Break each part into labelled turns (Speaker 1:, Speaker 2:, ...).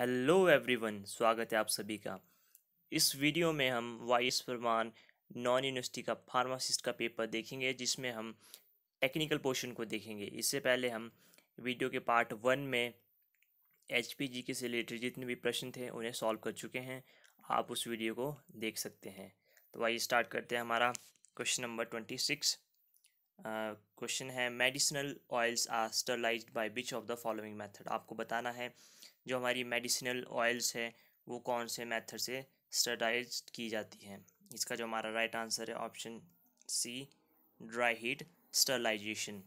Speaker 1: Hello everyone स्वागत है आप सभी का इस वीडियो में हम वाइस प्रमाण नॉन यूनिवर्सिटी का फार्मासिस्ट का पेपर देखेंगे जिसमें हम टेक्निकल पोर्शन को देखेंगे इससे पहले हम वीडियो के पार्ट वन में एच पी जी के से रिलेटेड जितने भी प्रश्न थे उन्हें सॉल्व कर चुके हैं आप उस वीडियो को देख सकते हैं तो आइए स्टार्ट करते हैं हमारा question number twenty six question है medicinal oils are sterilize by which of the following method आपको बताना है जो हमारी मेडिसिनल ऑयल्स है वो कौन से मेथड से स्टडाइज की जाती है इसका जो हमारा राइट आंसर है option C dry heat sterilization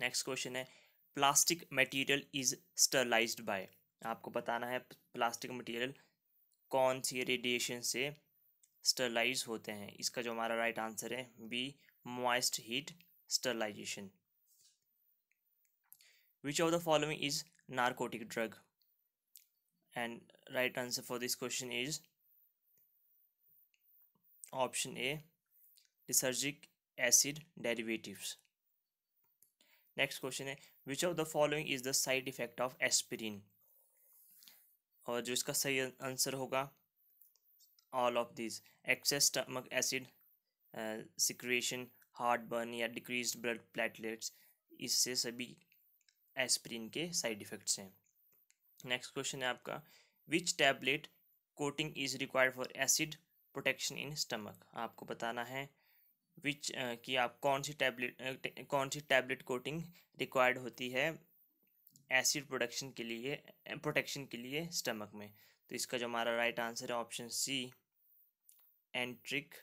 Speaker 1: next question है plastic material is sterilized by आपको बताना है प्लास्टिक मटेरियल कौन सी रेडिएशन से स्टरलाइज होते हैं इसका जो हमारा राइट आंसर है B moist heat sterilization which of the following is narcotic drug and right answer for this question is option a lysergic acid derivatives next question is which of the following is the side effect of aspirin और जो इसका सही answer होगा all of this excess stomach acid secretion heartburn या decrease blood platelets इससे सभी aspirin के side effects हैं नेक्स्ट क्वेश्चन है आपका which tablet coating is required for acid protection in stomach आपको बताना है विच कि आप कौन सी टैबलेट कौन सी टैबलेट कोटिंग रिक्वायर्ड होती है एसिड प्रोडक्शन के लिए प्रोटेक्शन के लिए स्टमक में तो इसका जो हमारा राइट आंसर है option C enteric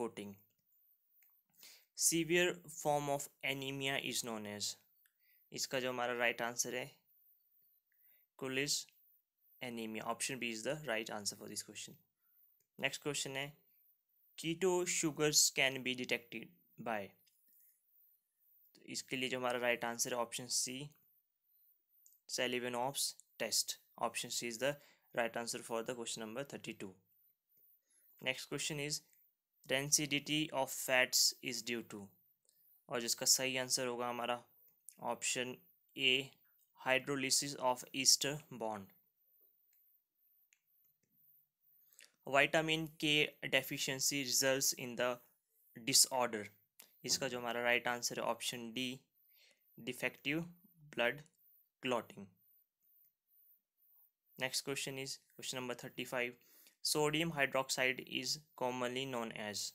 Speaker 1: coating severe form of anaemia is known as इसका जो हमारा राइट आंसर है Cooley's anaemia option B is the right answer for this question next question है keto sugars can be detected by तो इसके लिए जो हमारा राइट आंसर है option C Seliwanoff's test option C is the right answer for the question number thirty two next question is rancidity of fats is due to और जिसका सही answer होगा हमारा option A hydrolysis of ester bond vitamin K deficiency results in the disorder इसका जो हमारा right answer है option D defective blood clotting next question is question number thirty five sodium hydroxide is commonly known as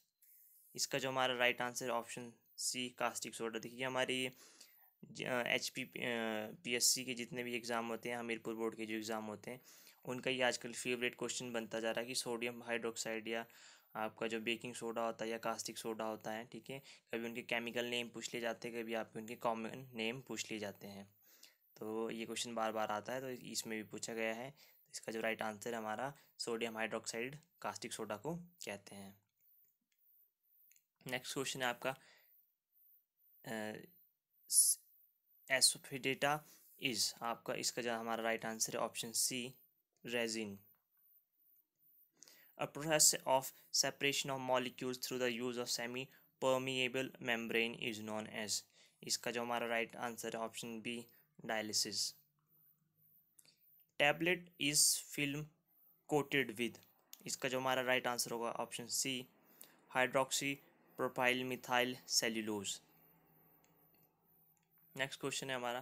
Speaker 1: इसका जो हमारा right answer option C caustic soda देखिए हमारी H P P S C के जितने भी exam होते हैं हमीरपुर बोर्ड के जो एग्ज़ाम होते हैं उनका ये आजकल फेवरेट क्वेश्चन बनता जा रहा है कि सोडियम हाइड्रोक्साइड या आपका जो बेकिंग सोडा होता है या कास्टिक सोडा होता है ठीक है कभी उनके केमिकल नेम पूछ लिए जाते हैं कभी आपके उनके कॉमन नेम पूछ लिए जाते हैं तो ये क्वेश्चन बार बार आता है तो इसमें भी पूछा गया है तो इसका जो राइट आंसर हमारा सोडियम हाइड्रोक्साइड कास्टिक सोडा को कहते हैं नेक्स्ट क्वेश्चन है आपका एसोफिडेटा इज आपका इसका जो हमारा राइट आंसर है option C resin a process of separation of molecules through the use of semi permeable membrane is known as इसका जो हमारा राइट आंसर है option B dialysis tablet is film coated with इसका जो हमारा right answer होगा option C hydroxy propyl methyl cellulose next question है हमारा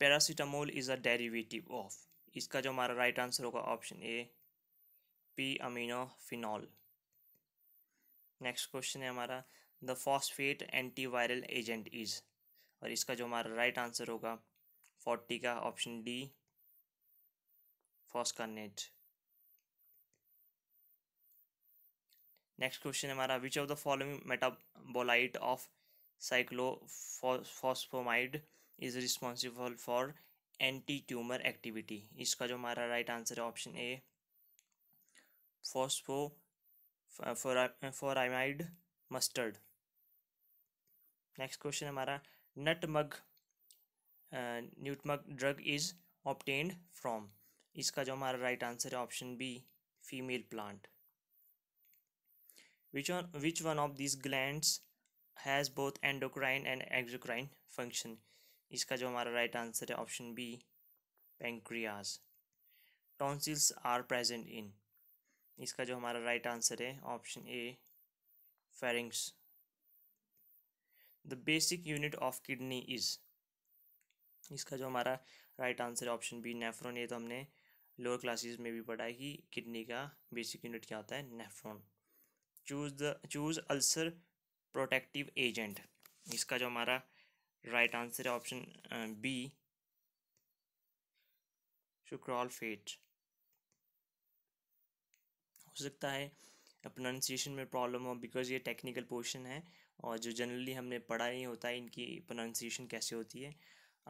Speaker 1: paracetamol is a derivative of इसका जो हमारा राइट आंसर होगा option A P phenol next question है हमारा the phosphate antiviral agent is और इसका जो हमारा राइट आंसर होगा फोर्टी का option D foscarnet next question हमारा which of the following metabolite of cyclophosphamide is responsible for anti tumour activity इसका जो हमारा राइट आंसर है option A phosphoramide mustard next question हमारा nutmeg nutmeg drug is obtained from इसका जो हमारा right answer है option B female plant which one of this of has both endocrine and exocrine function इसका जो हमारा right answer है option B pancreas tonsils are present in इसका जो हमारा राइट आंसर है option A pharynx the basic unit of kidney is इसका जो हमारा राइट आंसर है ऑप्शन बी नेफ्रॉन ये तो हमने लोअर क्लासेस में भी पढ़ा है कि किडनी का बेसिक यूनिट क्या होता है nephron choose the choose ulcer protective agent इसका जो हमारा राइट आंसर है ऑप्शन बी फेट हो सकता है प्रोनाउंसिएशन में प्रॉब्लम हो बिकॉज ये टेक्निकल पोर्शन है और जो जनरली हमने पढ़ा नहीं होता है इनकी प्रोनाउंसिएशन कैसे होती है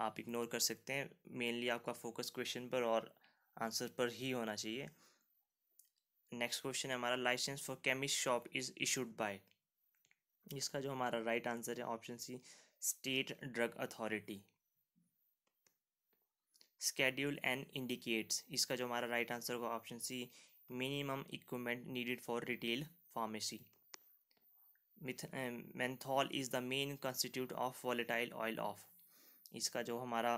Speaker 1: आप इग्नोर कर सकते हैं मेनली आपका फोकस क्वेश्चन पर और आंसर पर ही होना चाहिए नेक्स्ट क्वेश्चन है हमारा license for chemist shop is issued by इसका जो हमारा राइट आंसर है option C state drug authority schedule and indicates इसका जो हमारा राइट आंसर होगा option C minimum equipment needed for retail pharmacy menthol is the main constituent of volatile oil of इसका जो हमारा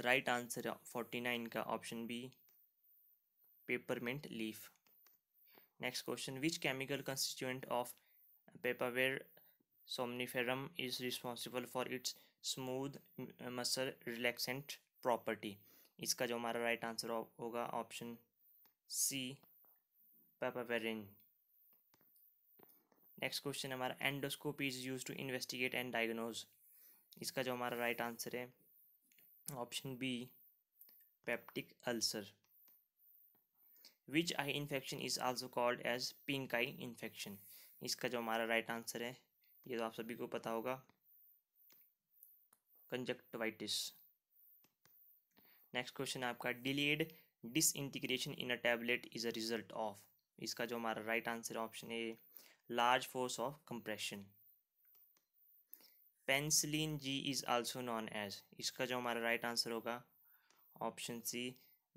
Speaker 1: राइट आंसर है forty nine का option B peppermint leaf next question which chemical constituent of Paperware somniferum is responsible for its smooth uh, muscle relaxant property. इसका जो हमारा right answer होगा option C papaverine next question हमारा endoscopy is use to investigate and diagnose इसका जो हमारा right answer है option B peptic ulcer which eye infection is also called as pink eye infection इसका जो हमारा राइट आंसर है ये तो आप सभी को पता होगा कंजक्टिवाइटिस नेक्स्ट क्वेश्चन है आपका delayed disintegration in a tablet is a result of इसका जो हमारा राइट आंसर ऑप्शन है large force of compression penicillin G is also known as इसका जो हमारा राइट आंसर होगा option C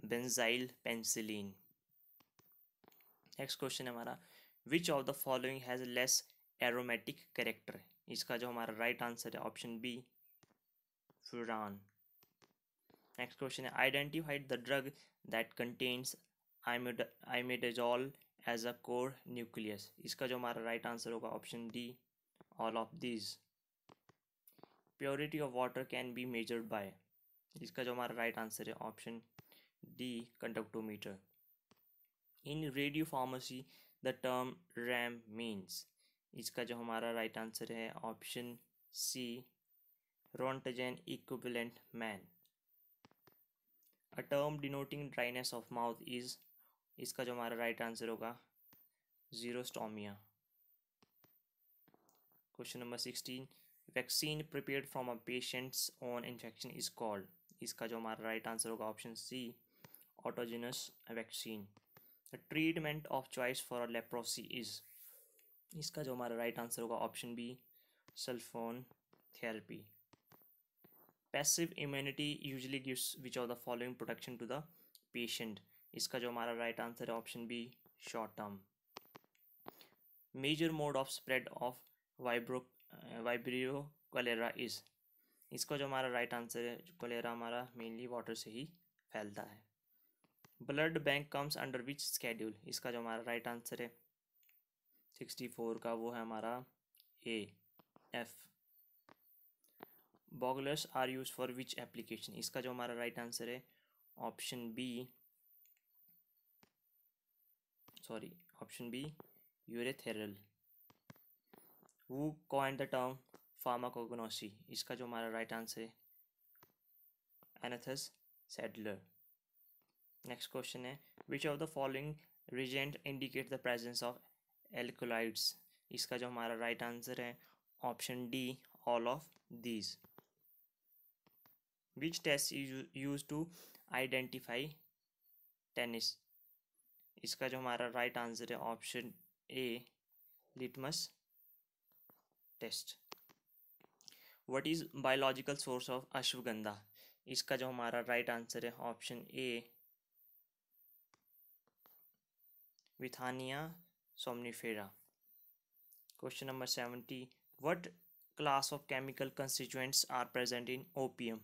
Speaker 1: benzyl penicillin next question हमारा which of the following has less aromatic character इसका जो हमारा राइट आंसर है option B furan next question है identified the drug that contains imidazole as a core nucleus इसका जो हमारा right answer होगा option D all of this purity of water can be measured by इसका जो हमारा right answer है option D conductometer in radio pharmacy the term rem means इसका जो हमारा राइट right आंसर है option C roentgen equivalent man a term denoting dryness of mouth is इसका जो हमारा राइट right आंसर होगा xerostomia question number sixteen vaccine prepare from a patient's own infection is called इसका जो हमारा right answer होगा option C autogenous vaccine the treatment of choice for leprosy is इसका जो हमारा राइट आंसर होगा option B sulphone therapy passive immunity usually gives which of the following protection to the patient इसका जो हमारा right answer है option B short term major mode of spread of vibro vibrio cholera is इसका जो हमारा right answer है cholera हमारा mainly water से ही फैलता है blood bank comes under which schedule इसका जो हमारा राइट आंसर है सिक्सटी फोर का वो है हमारा A F boglers are use for which application इसका जो हमारा राइट आंसर है option B sorry option B urethral वो कॉइन द टर्म फार्माकोगनोसी इसका जो हमारा राइट आंसर है एनाथस सेडलर नेक्स्ट क्वेश्चन है which of the following reagent indicate the presence of alkaloids इसका जो हमारा राइट right आंसर है option D all of these which test use to identify tannins इसका जो हमारा राइट right आंसर है option A litmus test what is biological source of ashwagandha इसका जो हमारा राइट right आंसर है option A Withania somnifera question number seventy what class of chemical constituents are present in opium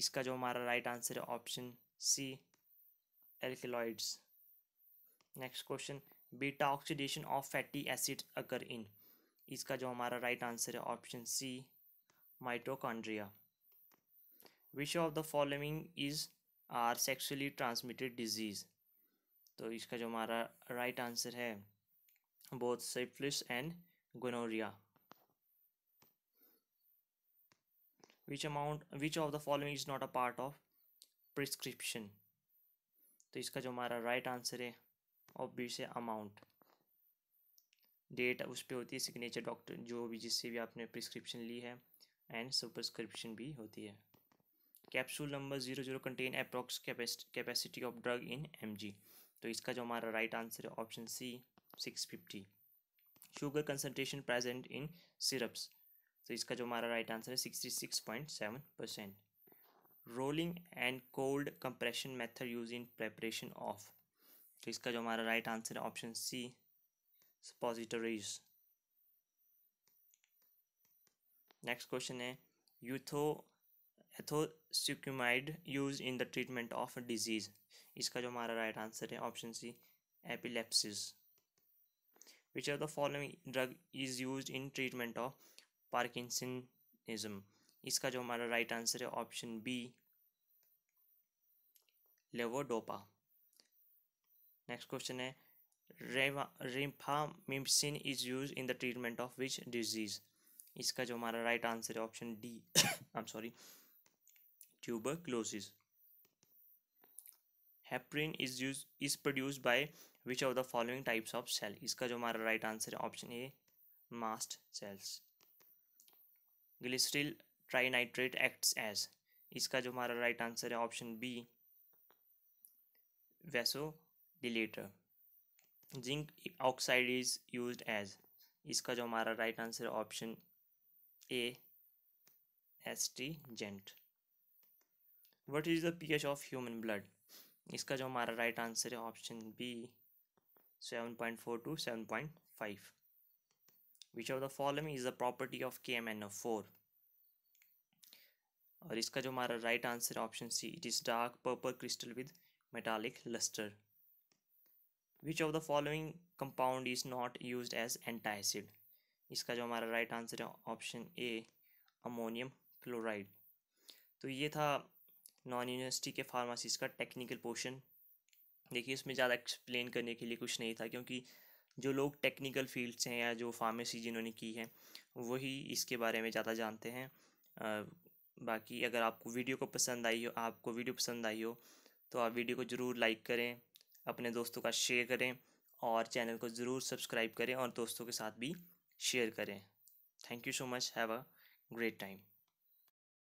Speaker 1: इसका जो हमारा right answer है option C alkaloids next question beta oxidation of fatty acid occur in इसका जो हमारा right answer है option C mitochondria which of the following is are sexually transmitted disease तो इसका जो हमारा राइट आंसर है both syphilis and gonorrhoea which amount which of the following is not a part of prescription तो इसका जो हमारा राइट आंसर है ऑब्वियस है अमाउंट डेट उस पर होती है सिग्नेचर डॉक्टर जो भी जिससे भी आपने प्रिस्क्रिप्शन ली है एंड सुपरस्क्रिप्शन भी होती है capsule number zero zero contain approx capacity of drug in m g तो इसका जो हमारा राइट आंसर है option C six fifty sugar concentration present in syrups तो इसका जो हमारा राइट आंसर है sixty six point seven percent rolling and cold compression method use in preparation of तो इसका जो हमारा राइट आंसर है option C suppositories next question है यूथो ethosuximide use in the treatment of disease इसका जो हमारा राइट आंसर है option C epilepsies which are the following drug is use in treatment of parkinsonism इसका जो हमारा राइट आंसर है option B levodopa next question है rifampicin is use in the treatment of which disease इसका जो हमारा right answer है option D I'm sorry tuberculosis. Heparin is use is produce by which of the following types of cell इसका जो हमारा right answer है option A mast cells glyceryl trinitrate acts as इसका जो हमारा right answer है option B vasodilator zinc oxide is use as इसका जो हमारा राइट आंसर है option A astringent what is the P H of human blood इसका जो हमारा राइट right आंसर है option B seven point four to seven point five which of the following is the property of के M N O four और इसका जो हमारा right answer है option C it is dark purple crystal with metallic lustre which of the following compound is not use as acid इसका जो हमारा right answer है ऑप्शन ए अमोनियम क्लोराइड तो ये था नॉन यूनिवर्सिटी के फार्मासीज़ का टेक्निकल पोर्शन देखिए इसमें ज़्यादा एक्सप्लेन करने के लिए कुछ नहीं था क्योंकि जो लोग टेक्निकल फील्ड से हैं या जो फार्मेसी जिन्होंने की है वही इसके बारे में ज़्यादा जानते हैं आ, बाकी अगर आपको वीडियो को पसंद आई हो आपको वीडियो पसंद आई हो तो आप वीडियो को ज़रूर लाइक करें अपने दोस्तों का शेयर करें और चैनल को ज़रूर सब्सक्राइब करें और दोस्तों के साथ भी शेयर करें thank you so much have a great time